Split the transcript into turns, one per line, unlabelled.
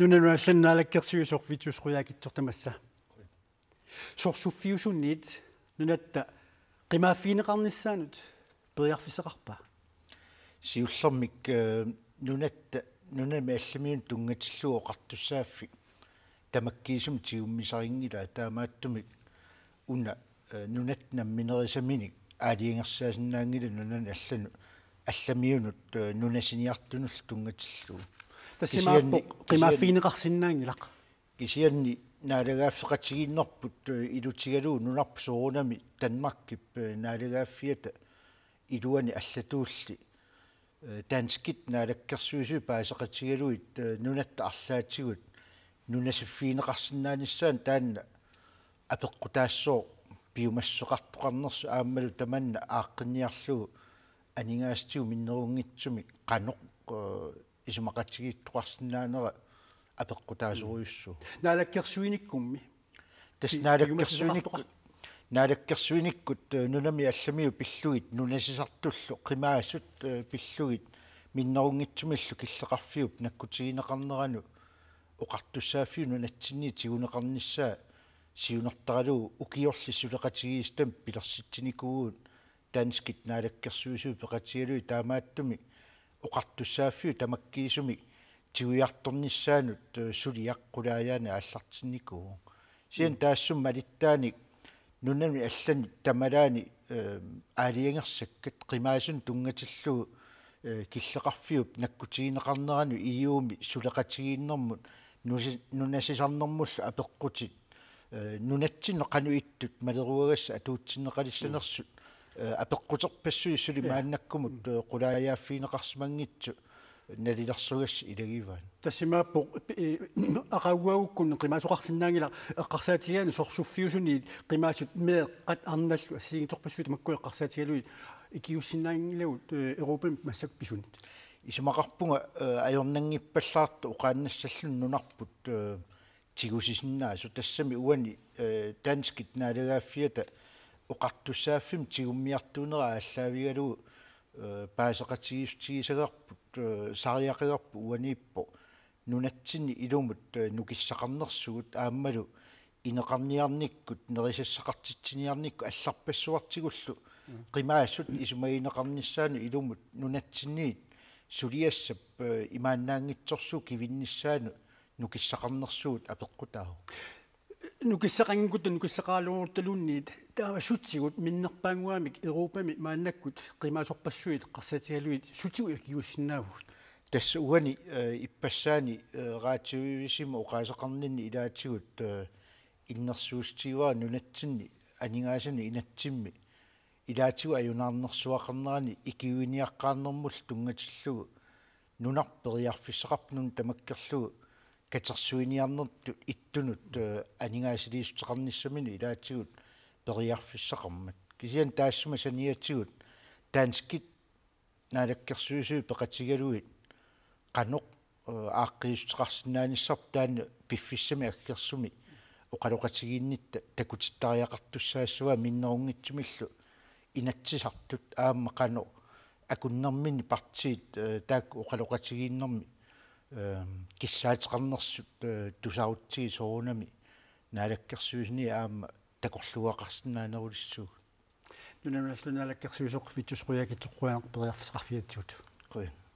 нунануа саннаалаккерсивисор витсусруяакитсортамасса сорсуффиусунниит нунатта қимааффиинеқарниссаанут периарфисеқарпа сиуллэрмик нунатта нунами алламиун
тунгатиллуо қартуссааффи тамаккиисум тиуммисарингила таамааттумик уна нунатнам минерисаминик аалиингерсаасиннаангила нунан аллану алламиунут нунасиниартунул тунгатиллуу тасимааппо кимааффигинеқарсинаангилақ кисианни наалегааффеқатсигиннорпут э, илутигалуу нунарпу соорунами данмаркип э, наалегааффиата э, илуани аллатуулли данскит наалаккерсуусуу паасеқатсигалуит нунатта арлаатигут нунасиффиинеқарсинааниссаан таанна апеққутаассоо пиумассоқартоқарнерсу ааммалу таманна ааққинниарлугу анингаастигу миннерунгитсуми қаноқ исумақатсигиттуқарсинаанера апеққутаасуруйуссу наалаккерсуиниккумми тас наалаккерсуиникку наалаккерсуиниккут э, нунами алламиу пиллугит нунасисартуллу қимаассут э, пиллугит миннерунгитсумиллу киллеқарфиуп наккутигинеқарнерану оқартуссаафиу нунатсинни тигунеқарниссаа сиунертаралу укиорли сулеқатигиистам пилерситсиникуун данскит наалаккерсуусуу пеқатигалуи таамааттуми оқартуссааффиу тамаккиисуми тигуярторниссаанут сулиаққулааяани ааллартинникуу сиан таассум малиттааник нунами аллани тамалаани аалиангерсаккат қимаасун тунгатиллуу киллеқарфиуп наккутигинеқарнерану июуми сулеқатигииннэрмут нунасисарнэрмулла апеққутит нунатсинеқану иттут малеруагасса атуутсинеқалиссанерсут Э, апеккутерпассуйссули э.
мааннаккумут э, кулааяаффиинеқарсимангитсу налилерсугас илагиваан тассимааппо ақаугаагуккун қимаасоқарсиннаангила эққарсаатигаани сорсуффиусуни қимаасут меэ қат арналлу ассигиторпассуит маккуи эққарсаатигалуит икиуссиннаангилагут европем массак писунит исимақарпунга аёрнангиппаллаарту
оқааннассаллун нунарпут тигусисиннаасу тассами уани данскит наалагааффиата uqartussaaffim tigummiartuunera аллаавигалу паасеқатигифтигисагаарпут сариақигарпу уанииппо нунатсини илумут нукиссақарнерсугут ааммалу инеқарниарниккут нерисассақартитсиниарникку алларпассуартигуллу қимаассут исумаинеқарниссаану илумут нунатсинниит сулиассап имааннаангитсорсуу кивинниссаану
нукиссақарнерсуут апеққутаау нукиссақангут нукиссақаалууртулунниит таава сутсигут миннерпаангуамик европами мааннаккут қимаасорпассуит қарсатигалуит сутигу акиуссинаавгут тасса уани иппассаани
раатививисима оқаасеқарнинни илаатсигут иннерсуустигуа нунатсинни анигаасани инатсимми илаатигу аюнаарнерсуақарнерани икиуиниаққааннэрмул тунгатиллугу нунарпериарфиссақарпнун тамаккерлугу катерсуиниарнерту иттунут э, анигаасилиисутеқарниссамини илаатигут периарфиссақармат кисиан таассма саниатигут таанскит наалаккерсуисуи пеқатигалуит қаноқ э, ааққиисутеқарсинааниссар таана пиффиссами аккерсуми оқалоқатигииннитта такутиттариақартуссаассуа миннерунгитсимиллу инатсисартут аамма қано акуннэрмини партиит э, таак оқалоқатигииннэрми киссаатеқарнерсут тусаруттиги соорунами наалаккерсуусни аама такорлугақарсинаанерулиссууг
нунаналлунаалаккерсуусоқ фитсусқуякитсоққуянерпериарфисқарфиатсуут қуин